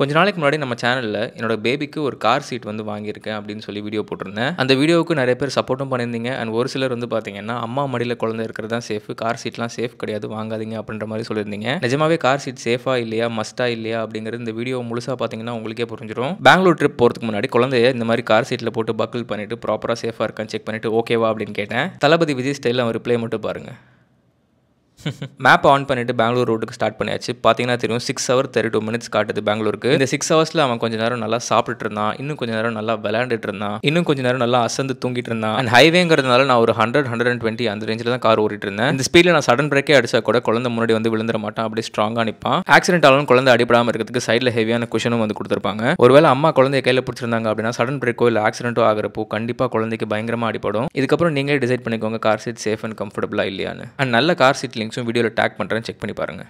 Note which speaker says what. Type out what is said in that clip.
Speaker 1: கொஞ்ச நாளைக்கு முன்னாடி நம்ம சேனலில் என்னோட பேபிக்கு ஒரு கார் சீட் வந்து வாங்கியிருக்கேன் அப்படின்னு சொல்லி வீடியோ போட்டிருந்தேன் அந்த வீடியோவுக்கு நிறைய பேர் சப்போர்ட்டும் பண்ணியிருந்தீங்க அண்ட் ஒரு சிலர் வந்து பார்த்தீங்கன்னா அம்மா மடியில் குழந்தை இருக்கிறது தான் சேஃப் கார் சீட்லாம் சேஃப் கிடையாது வாங்காதீங்க அப்படின்ற மாதிரி சொல்லியிருந்தீங்க நிஜமாவே கார் சீட் சேஃபா இல்லையா மஸ்டா இல்லையா அப்படிங்கிறது இந்த வீடியோ முழுசாக பார்த்தீங்கன்னா உங்களுக்கே புரிஞ்சிடும் பெங்களூர் ட்ரிப் போகிறதுக்கு முன்னாடி குழந்தைய இந்த மாதிரி கார் சீட்டில் போட்டு பக்கிள் பண்ணிட்டு ப்ராப்பராக சேஃபாக இருக்கான்னு செக் பண்ணிட்டு ஓகேவா அப்படின்னு கேட்டேன் தளபதி விஜய் ஸ்டைலில் அவர் ரிப்ளை மட்டும் பாருங்கள் மேப் ஆன் பண்ணிட்டு பெங்களூர் ரோட்டுக்கு ஸ்டார்ட் பண்ணியாச்சு பார்த்தீங்கன்னா தெரியும் six hour thirty two minutes காட்டுது பெங்களூருக்கு இந்த சிக்ஸ் ஹவர்ஸில் அவன் கொஞ்சம் நேரம் நல்லா சாப்பிட்டுட்டு இருந்தான் இன்னும் கொஞ்சம் நேரம் நல்லா விளையாண்டுட்டு இருந்தான் இன்னும் கொஞ்சம் நேரம் நல்லா அசந்து தூங்கிட்டு இருந்தான் அண்ட் ஹைவேங்கிறதுனால நான் ஒரு ஹண்ட்ரட் ஹண்ட்ரட் அண்ட் டுவெண்ட்டி அந்த ரேஞ்சில் தான் கார் ஓடிட்டு இருந்தேன் இந்த ஸ்பீடில் நான் சடன் பிரேக்கே அடிச்சா கூட குழந்தை முன்னாடி வந்து விழுந்துட மாட்டான் அப்படியே ஸ்ட்ராங்காக நிற்பான் ஆக்சிடென்ட் ஆகும் குழந்தை அடிப்படாமல் இருக்கிறதுக்கு சைடில் ஹெவியான குஷனும் வந்து கொடுத்துருப்பாங்க ஒருவேளை அம்மா குழந்தைய கையில் பிடிச்சிருந்தாங்க அப்படின்னா சடன் பிரேக்கோ இல்லை ஆக்சிடென்ட்டோ ஆகிறப்போ கண்டிப்பாக குழந்தைக்கு பயங்கரமாக அடிப்படும் இதுக்கப்புறம் நீங்களே டிசைட் பண்ணிக்கோங்க கார் சீட் சேஃப் அண்ட் கம்ஃபர்டபுளாக இல்லையான்னு அண்ட் நல்ல கார் சீட் லிங்க்ஸ் மேக்ஸிமம் வீடியோவில் டேக் பண்ணுறேன் செக் பண்ணி பாருங்கள்